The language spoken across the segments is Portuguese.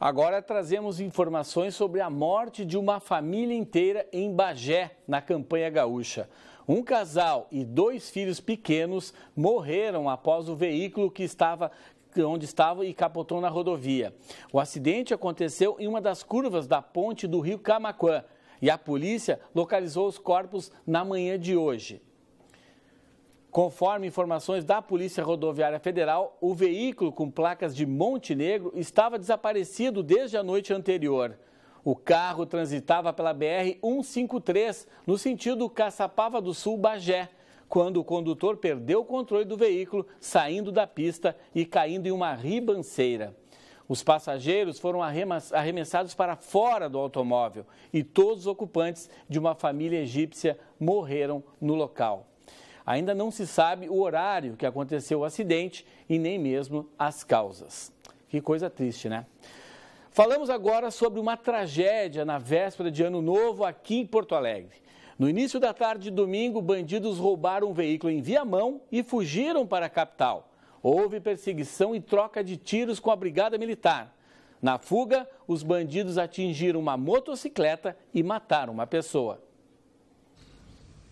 Agora trazemos informações sobre a morte de uma família inteira em Bagé, na campanha gaúcha. Um casal e dois filhos pequenos morreram após o veículo que estava onde estava e capotou na rodovia. O acidente aconteceu em uma das curvas da ponte do Rio Camaquã e a polícia localizou os corpos na manhã de hoje. Conforme informações da Polícia Rodoviária Federal, o veículo com placas de Montenegro estava desaparecido desde a noite anterior. O carro transitava pela BR-153, no sentido Caçapava do Sul-Bagé, quando o condutor perdeu o controle do veículo, saindo da pista e caindo em uma ribanceira. Os passageiros foram arremessados para fora do automóvel e todos os ocupantes de uma família egípcia morreram no local. Ainda não se sabe o horário que aconteceu o acidente e nem mesmo as causas. Que coisa triste, né? Falamos agora sobre uma tragédia na véspera de Ano Novo aqui em Porto Alegre. No início da tarde de domingo, bandidos roubaram um veículo em Viamão e fugiram para a capital. Houve perseguição e troca de tiros com a Brigada Militar. Na fuga, os bandidos atingiram uma motocicleta e mataram uma pessoa.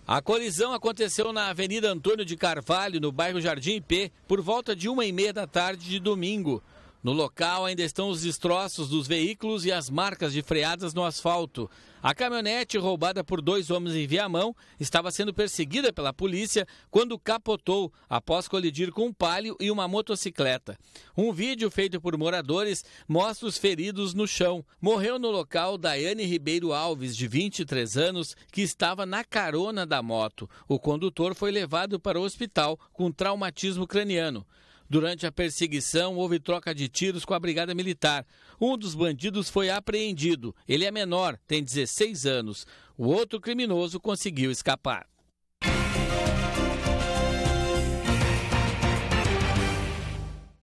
A colisão aconteceu na Avenida Antônio de Carvalho, no bairro Jardim P, por volta de uma e meia da tarde de domingo. No local ainda estão os destroços dos veículos e as marcas de freadas no asfalto. A caminhonete, roubada por dois homens em Viamão, estava sendo perseguida pela polícia quando capotou após colidir com um palio e uma motocicleta. Um vídeo feito por moradores mostra os feridos no chão. Morreu no local Daiane Ribeiro Alves, de 23 anos, que estava na carona da moto. O condutor foi levado para o hospital com traumatismo craniano. Durante a perseguição, houve troca de tiros com a Brigada Militar. Um dos bandidos foi apreendido. Ele é menor, tem 16 anos. O outro criminoso conseguiu escapar.